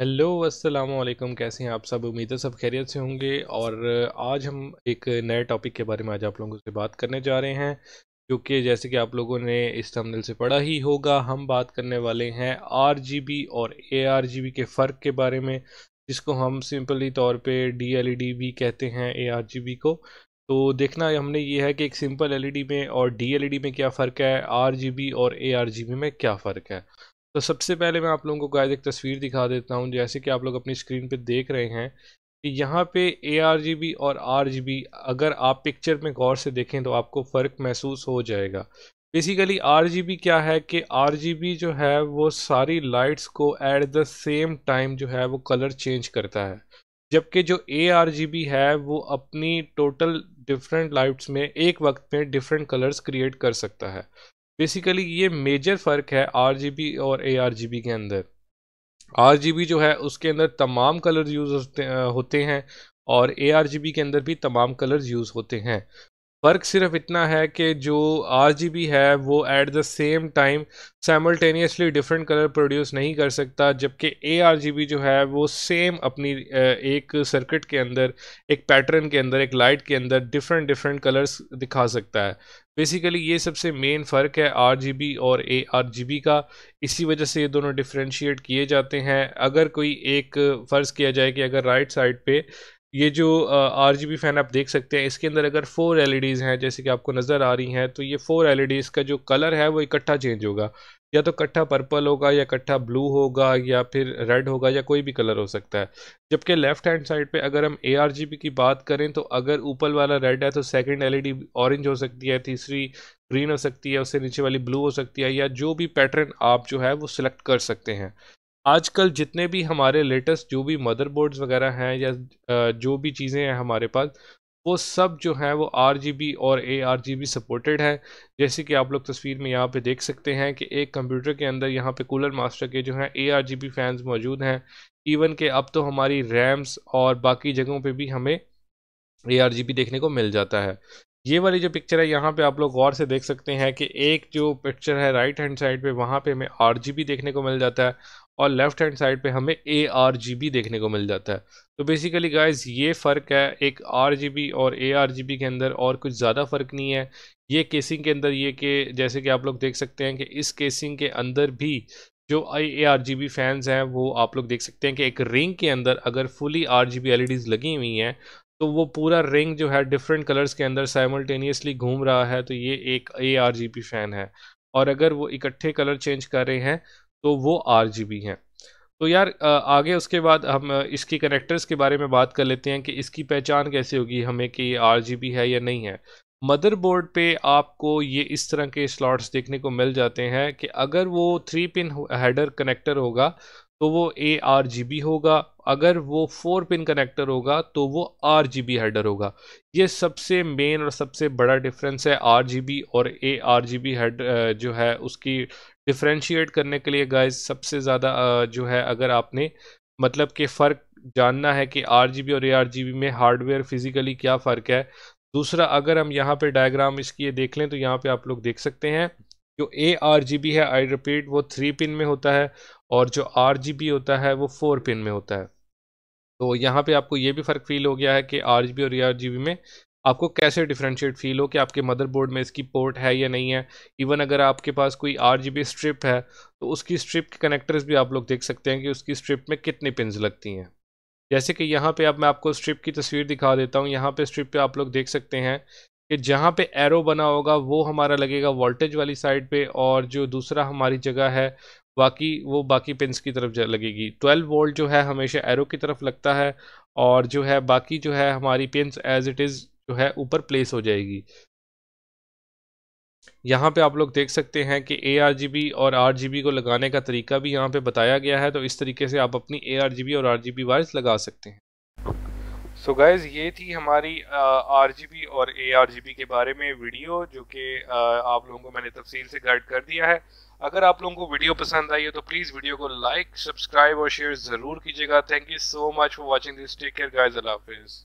hello अस्सलाम वालेकुम कैसे हैं आप सब उम्मीद है सब खैरियत से होंगे और आज हम एक नए टॉपिक के बारे में आज आप लोगों से बात करने जा रहे हैं क्योंकि जैसे कि आप लोगों ने इस थंबनेल से पढ़ा ही होगा हम बात करने वाले हैं बी और बी के फ़र्क के बारे में जिसको हम सिंपली तौर पे डी e भी कहते हैं बी को तो देखना हमने ये है कि एक सिंपल डी e में और डी e में क्या फ़र्क है बी और बी में क्या फ़र्क है तो सबसे पहले मैं आप लोगों को गाय एक तस्वीर दिखा देता हूँ जैसे कि आप लोग अपनी स्क्रीन पर देख रहे हैं कि यहाँ पे ए और आर अगर आप पिक्चर में गौर से देखें तो आपको फ़र्क महसूस हो जाएगा बेसिकली आर क्या है कि आर जो है वो सारी लाइट्स को एट द सेम टाइम जो है वो कलर चेंज करता है जबकि जो ए है वो अपनी टोटल डिफरेंट लाइट्स में एक वक्त में डिफरेंट कलर्स क्रिएट कर सकता है बेसिकली ये मेजर फ़र्क है आर और ए के अंदर आर जो है उसके अंदर तमाम कलर यूज़ होते हैं और ए के अंदर भी तमाम कलर्स यूज़ होते हैं फ़र्क सिर्फ इतना है कि जो आर है वो at the same time simultaneously different colour produce नहीं कर सकता जबकि ए आर जो है वो सेम अपनी एक सर्किट के अंदर एक पैटर्न के अंदर एक लाइट के अंदर डिफरेंट डिफरेंट कलर्स दिखा सकता है बेसिकली ये सबसे मेन फ़र्क है आर और ए आर का इसी वजह से ये दोनों डिफ्रेंशिएट किए जाते हैं अगर कोई एक फ़र्ज़ किया जाए कि अगर राइट साइड पर ये जो आर जी बी फैन आप देख सकते हैं इसके अंदर अगर फोर एल e हैं जैसे कि आपको नज़र आ रही हैं तो ये फोर एल e का जो कलर है वो इकट्ठा चेंज होगा या तो कट्ठा पर्पल होगा या इकट्ठा ब्लू होगा या फिर रेड होगा या कोई भी कलर हो सकता है जबकि लेफ्ट हैंड साइड पे अगर हम ए की बात करें तो अगर ऊपर वाला रेड है तो सेकंड एलईडी ऑरेंज हो सकती है तीसरी ग्रीन हो सकती है उससे नीचे वाली ब्लू हो सकती है या जो भी पैटर्न आप जो है वो सिलेक्ट कर सकते हैं आजकल जितने भी हमारे लेटेस्ट जो भी मदरबोर्ड्स वगैरह हैं या जो भी चीज़ें हैं हमारे पास वो सब जो हैं वो आर और ए आर सपोर्टेड है जैसे कि आप लोग तस्वीर में यहाँ पे देख सकते हैं कि एक कंप्यूटर के अंदर यहाँ पे कूलर मास्टर के जो हैं ए आर फैंस मौजूद हैं इवन के अब तो हमारी रैम्स और बाकी जगहों पे भी हमें ए आर देखने को मिल जाता है ये वाली जो पिक्चर है यहाँ पे आप लोग गौर से देख सकते हैं कि एक जो पिक्चर है राइट हैंड साइड पे वहाँ पे हमें आर देखने को मिल जाता है और लेफ्ट हैंड साइड पे हमें ए आर देखने को मिल जाता है तो बेसिकली गाइज ये फ़र्क है एक आर और ए आर के अंदर और कुछ ज़्यादा फ़र्क नहीं है ये केसिंग के अंदर ये के जैसे कि आप लोग देख सकते हैं कि इस केसिंग के अंदर भी जो आई A R G B fans हैं वो आप लोग देख सकते हैं कि एक रिंग के अंदर अगर fully R G B L E Ds लगी हुई हैं तो वो पूरा रिंग जो है डिफरेंट कलर्स के अंदर साइमल्टेनियसली घूम रहा है तो ये एक A R G B fan है और अगर वो इकट्ठे कलर चेंज कर रहे हैं तो वो आर जी बी हैं तो यार आगे उसके बाद हम इसकी कनेक्टर्स के बारे में बात कर लेते हैं कि इसकी पहचान कैसे होगी हमें कि ये आर है या नहीं है मदरबोर्ड पे आपको ये इस तरह के स्लॉट्स देखने को मिल जाते हैं कि अगर वो थ्री पिन हेडर कनेक्टर होगा तो वो ए आर जी बी होगा अगर वो फोर पिन कनेक्टर होगा तो वो आर जी बी हेडर होगा ये सबसे मेन और सबसे बड़ा डिफरेंस है आर जी बी और A R G B head जो है उसकी डिफ्रेंशिएट करने के लिए गाइज सबसे ज़्यादा जो है अगर आपने मतलब कि फ़र्क जानना है कि आर जी बी और ए आर जी बी में हार्डवेयर फिज़िकली क्या फ़र्क है दूसरा अगर हम यहाँ पर डायग्राम इसकी ये देख लें तो यहाँ पर आप लोग देख सकते हैं जो ए आर जी बी है आई रिपीट वो थ्री पिन में होता है और जो आर जी बी होता है वो फोर पिन में होता है तो यहाँ पे आपको ये भी फ़र्क फील हो गया है कि आर जी बी और ए आर जी बी में आपको कैसे डिफ्रेंशिएट फील हो कि आपके मदरबोर्ड में इसकी पोर्ट है या नहीं है इवन अगर आपके पास कोई आर जी बी स्ट्रिप है तो उसकी स्ट्रिप के कनेक्टर्स भी आप लोग देख सकते हैं कि उसकी स्ट्रिप में कितनी पिन लगती हैं जैसे कि यहाँ पे अब मैं आपको स्ट्रिप की तस्वीर दिखा देता हूँ यहाँ पे स्ट्रिप पे आप लोग देख सकते हैं कि जहाँ पे एरो बना होगा वो हमारा लगेगा वोल्टेज वाली साइड पे और जो दूसरा हमारी जगह है बाकी वो बाकी पिंस की तरफ लगेगी 12 वोल्ट जो है हमेशा एरो की तरफ लगता है और जो है बाकी जो है हमारी पिंस एज इट इज़ जो है ऊपर प्लेस हो जाएगी यहाँ पे आप लोग देख सकते हैं कि ए और आर को लगाने का तरीका भी यहाँ पे बताया गया है तो इस तरीके से आप अपनी ए और आर वायर्स लगा सकते हैं सो so गाइज ये थी हमारी आर जी बी और ए आर जी बी के बारे में वीडियो जो कि आप लोगों को मैंने तफसील से गाइड कर दिया है अगर आप लोगों को वीडियो पसंद आई है तो प्लीज़ वीडियो को लाइक सब्सक्राइब और शेयर ज़रूर कीजिएगा thank you so much for watching this take care guys अल्लाह हाफिज़